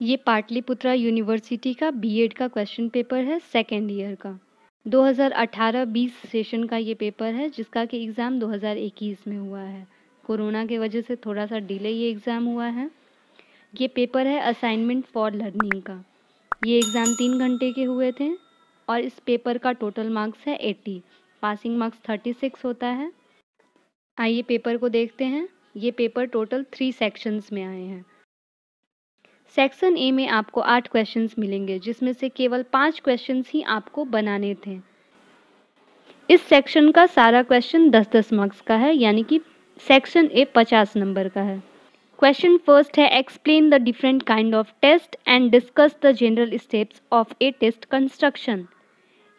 ये पाटलिपुत्रा यूनिवर्सिटी का बीएड का क्वेश्चन पेपर है सेकेंड ईयर का 2018-20 सेशन का ये पेपर है जिसका कि एग्ज़ाम 2021 में हुआ है कोरोना के वजह से थोड़ा सा डिले ये एग्ज़ाम हुआ है ये पेपर है असाइनमेंट फॉर लर्निंग का ये एग्ज़ाम तीन घंटे के हुए थे और इस पेपर का टोटल मार्क्स है eighty passing marks thirty six होता है आइए पेपर को देखते हैं ये पेपर टोटल थ्री सेक्शंस में आए हैं सेक्शन ए में आपको आठ क्वेश्चंस मिलेंगे जिसमें से केवल पांच क्वेश्चंस ही आपको बनाने थे इस सेक्शन का सारा क्वेश्चन दस दस मार्क्स का है यानी कि सेक्शन ए पचास नंबर का है क्वेश्चन फर्स्ट है explain the different kind of test and discuss the general steps of a test construction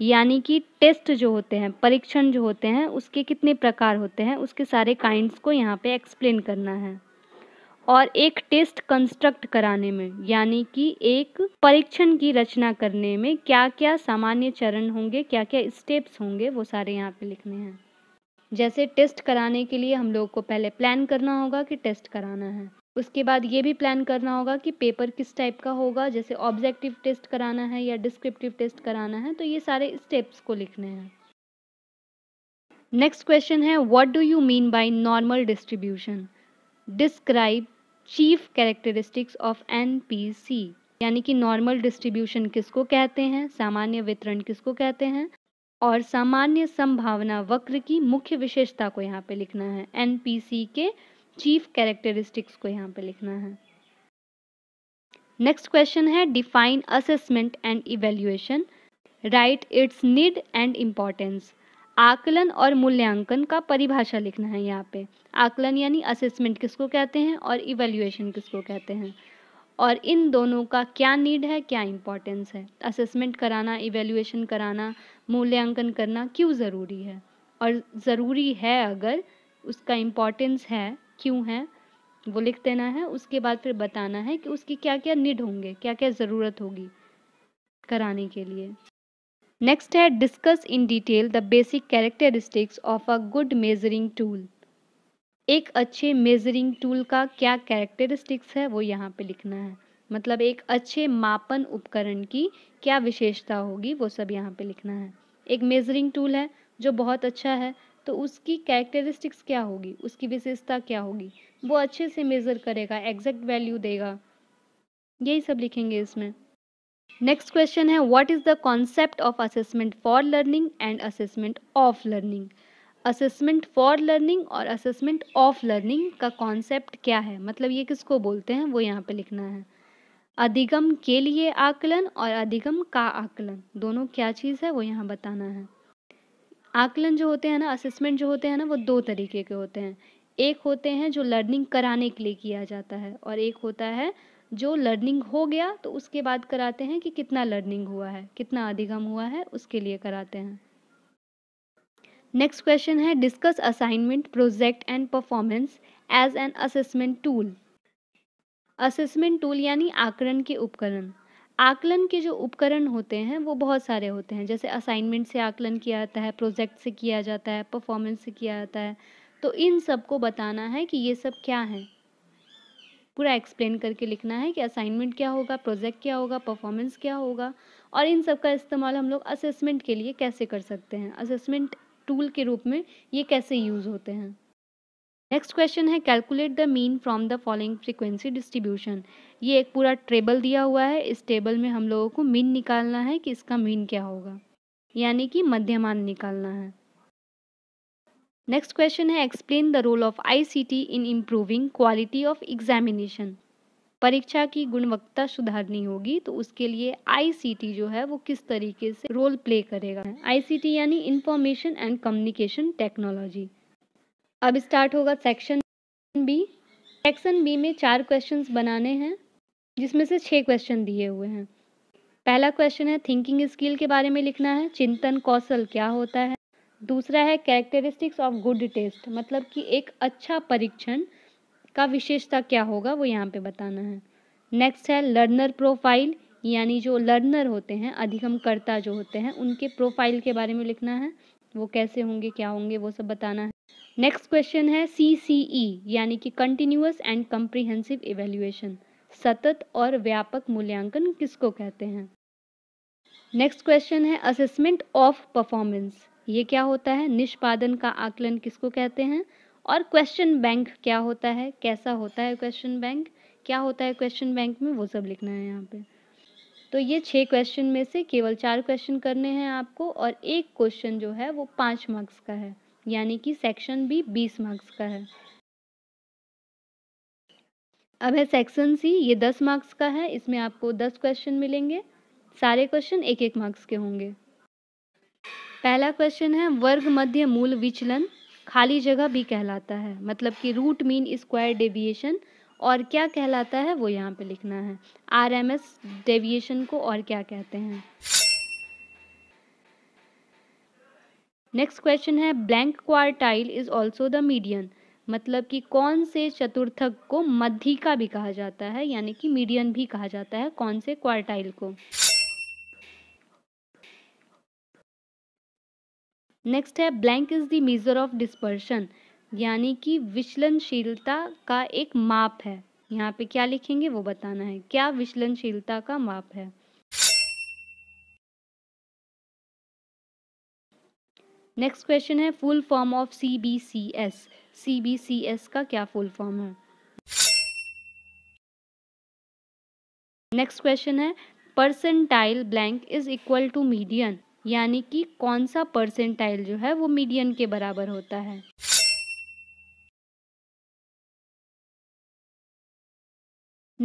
यानी कि टेस्ट जो होते हैं परीक्षण जो होते हैं उसके कितने प्रकार होते हैं उसके सारे काइंड्स को यहाँ पे एक्सप्लेन करना है और एक टेस्ट कंस्ट्रक्ट कराने में यानी कि एक परीक्षण की रचना करने में क्या क्या सामान्य चरण होंगे क्या क्या स्टेप्स होंगे वो सारे यहाँ पे लिखने हैं जैसे टेस्ट कराने के लिए हम लोग को पहले प्लान करना होगा कि टेस्ट कराना है उसके बाद ये भी प्लान करना होगा कि पेपर किस टाइप का होगा जैसे ऑब्जेक्टिव टेस्ट कराना है या डिस्क्रिप्टिव टेस्ट कराना है तो ये सारे स्टेप्स को लिखने हैं नेक्स्ट क्वेश्चन है what do you mean by normal distribution describe chief characteristics of an यानी कि नॉर्मल डिस्ट्रीब्यूशन किसको कहते हैं सामान्य वितरण किसको कहते हैं और सामान्य संभावना वक्र की मुख्य विशेषता को यहाँ पे लिखना है एन के चीफ कैरेक्टरिस्टिक्स को यहाँ पे लिखना है नेक्स्ट क्वेश्चन है define assessment and evaluation write its need and importance आकलन और मूल्यांकन का परिभाषा लिखना है यहाँ पे आकलन यानी असेसमेंट किसको कहते हैं और इवेल्युएशन किसको कहते हैं और इन दोनों का क्या नीड है क्या इम्पॉर्टेंस है असेसमेंट कराना इवेल्युएशन कराना मूल्यांकन करना क्यों ज़रूरी है और ज़रूरी है अगर उसका इम्पोर्टेंस है क्यों है वो लिख देना है उसके बाद फिर बताना है कि उसकी क्या क्या नीड होंगे क्या क्या ज़रूरत होगी कराने के लिए नेक्स्ट है discuss in detail the basic characteristics of a good measuring tool एक अच्छे मेजरिंग टूल का क्या कैरेक्टरिस्टिक्स है वो यहाँ पे लिखना है मतलब एक अच्छे मापन उपकरण की क्या विशेषता होगी वो सब यहाँ पे लिखना है एक मेजरिंग टूल है जो बहुत अच्छा है तो उसकी कैरेक्टरिस्टिक्स क्या होगी उसकी विशेषता क्या होगी वो अच्छे से मेज़र करेगा एग्जैक्ट वैल्यू देगा यही सब लिखेंगे इसमें नेक्स्ट क्वेश्चन है what is the concept of assessment for learning and assessment of learning assessment for learning और असेसमेंट ऑफ लर्निंग का कॉन्सेप्ट क्या है मतलब ये किसको बोलते हैं वो यहाँ पे लिखना है अधिगम के लिए आकलन और अधिगम का आकलन दोनों क्या चीज़ है वो यहाँ बताना है आकलन जो होते हैं ना असेसमेंट जो होते हैं ना वो दो तरीके के होते हैं एक होते हैं जो लर्निंग कराने के लिए किया जाता है और एक होता है जो लर्निंग हो गया तो उसके बाद कराते हैं कि कितना लर्निंग हुआ है कितना अधिगम हुआ है उसके लिए कराते हैं नेक्स्ट क्वेश्चन है discuss assignment project and performance as an assessment tool assessment tool यानी आकलन के उपकरण आकलन के जो उपकरण होते हैं वो बहुत सारे होते हैं जैसे असाइनमेंट से आकलन किया जाता है प्रोजेक्ट से किया जाता है परफॉर्मेंस से किया जाता है तो इन सब को बताना है कि ये सब क्या है पूरा एक्सप्लेन करके लिखना है कि असाइनमेंट क्या होगा प्रोजेक्ट क्या होगा परफॉर्मेंस क्या होगा और इन सब का इस्तेमाल हम लोग असेसमेंट के लिए कैसे कर सकते हैं असेसमेंट टूल के रूप में ये कैसे यूज़ होते हैं नेक्स्ट क्वेश्चन है calculate the mean from the following frequency distribution ये एक पूरा टेबल दिया हुआ है इस टेबल में हम लोगों को मीन निकालना है कि इसका मीन क्या होगा यानी कि मध्यमान निकालना है नेक्स्ट क्वेश्चन है explain the role of ICT in improving quality of examination परीक्षा की गुणवत्ता सुधारनी होगी तो उसके लिए आईसीटी जो है वो किस तरीके से रोल प्ले करेगा आईसीटी यानी इंफॉर्मेशन एंड कम्युनिकेशन टेक्नोलॉजी अब स्टार्ट होगा सेक्शन बी सेक्शन बी में चार क्वेश्चंस बनाने हैं जिसमें से छः क्वेश्चन दिए हुए हैं पहला क्वेश्चन है थिंकिंग स्किल के बारे में लिखना है चिंतन कौशल क्या होता है दूसरा है कैरेक्टरिस्टिक्स ऑफ गुड टेस्ट मतलब कि एक अच्छा परीक्षण का विशेषता क्या होगा वो यहाँ पे बताना है नेक्स्ट है लर्नर प्रोफाइल यानी जो लर्नर होते हैं अधिगमकर्ता जो होते हैं उनके प्रोफाइल के बारे में लिखना है वो कैसे होंगे क्या होंगे वो सब बताना है नेक्स्ट क्वेश्चन है सी सी ई यानी कि कंटिन्यूस एंड कंप्रीहेंसिव इवेल्युएशन सतत और व्यापक मूल्यांकन किसको कहते हैं नेक्स्ट क्वेश्चन है असेसमेंट ऑफ परफॉर्मेंस ये क्या होता है निष्पादन का आकलन किसको कहते हैं और क्वेश्चन बैंक क्या होता है कैसा होता है क्वेश्चन बैंक क्या होता है क्वेश्चन बैंक में वो सब लिखना है यहाँ पे तो ये छः क्वेश्चन में से केवल चार क्वेश्चन करने हैं आपको और एक क्वेश्चन जो है वो पाँच मार्क्स का है यानी कि सेक्शन बी बीस मार्क्स का है अब है सेक्शन सी ये दस मार्क्स का है इसमें आपको दस क्वेश्चन मिलेंगे सारे क्वेश्चन एक एक मार्क्स के होंगे पहला क्वेश्चन है वर्ग मध्य मूल विचलन खाली जगह भी कहलाता है मतलब कि रूट मीन स्क्वायर डेविएशन और क्या कहलाता है वो यहाँ पे लिखना है आर एम एस डेविएशन को और क्या कहते हैं नेक्स्ट क्वेश्चन है blank quartile is also the median मतलब कि कौन से चतुर्थक को मध्यिका भी कहा जाता है यानी कि मीडियन भी कहा जाता है कौन से क्वार्टाइल को नेक्स्ट है blank is the measure of dispersion यानी कि विचलनशीलता का एक माप है यहाँ पे क्या लिखेंगे वो बताना है क्या विचलनशीलता का माप है नेक्स्ट क्वेश्चन है full form of C B C S C B C S का क्या फुल फॉर्म है नेक्स्ट क्वेश्चन है percentile blank is equal to median यानी कि कौन सा परसेंटाइल जो है वो मीडियन के बराबर होता है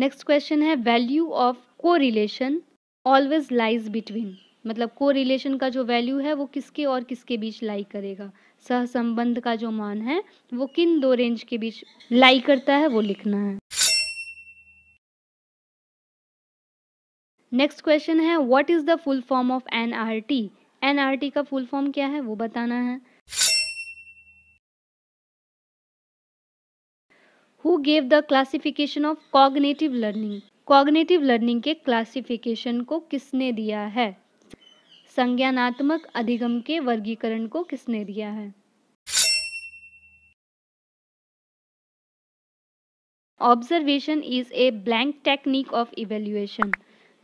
नेक्स्ट क्वेश्चन है value of correlation always lies between मतलब को रिलेशन का जो वैल्यू है वो किसके और किसके बीच लाई करेगा सहसंबंध का जो मान है वो किन दो रेंज के बीच लाई करता है वो लिखना है नेक्स्ट क्वेश्चन है what is the full form of N R T N R T का फुल फॉर्म क्या है वो बताना है who gave the classification of cognitive learning cognitive learning के क्लासिफिकेशन को किसने दिया है संज्ञानात्मक अधिगम के वर्गीकरण को किसने दिया है observation is a blank technique of evaluation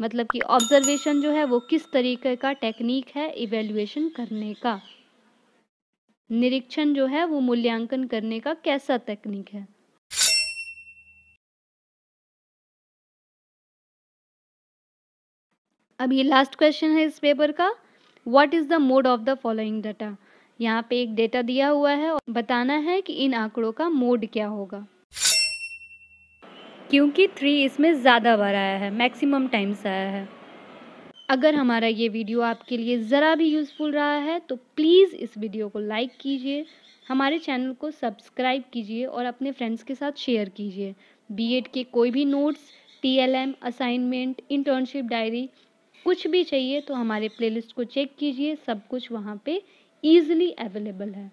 मतलब कि ऑब्जर्वेशन जो है वो किस तरीके का टेक्निक है इवेल्युएशन करने का निरीक्षण जो है वो मूल्यांकन करने का कैसा तकनीक है अब ये लास्ट क्वेश्चन है इस पेपर का what is the mode of the following data यहाँ पे एक डेटा दिया हुआ है और बताना है कि इन आंकड़ों का मोड क्या होगा क्योंकि थ्री इसमें ज़्यादा बार आया है मैक्सिमम टाइम्स आया है अगर हमारा ये वीडियो आपके लिए ज़रा भी यूज़फुल रहा है तो प्लीज़ इस वीडियो को लाइक कीजिए हमारे चैनल को सब्सक्राइब कीजिए और अपने फ्रेंड्स के साथ शेयर कीजिए बीएड के कोई भी notes TLM assignment internship diary कुछ भी चाहिए तो हमारे प्लेलिस्ट को चेक कीजिए सब कुछ वहाँ पे ईजिली अवेलेबल है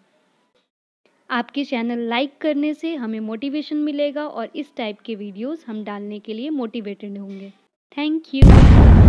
आपके चैनल लाइक करने से हमें मोटिवेशन मिलेगा और इस टाइप के वीडियोस हम डालने के लिए मोटिवेटेड होंगे थैंक यू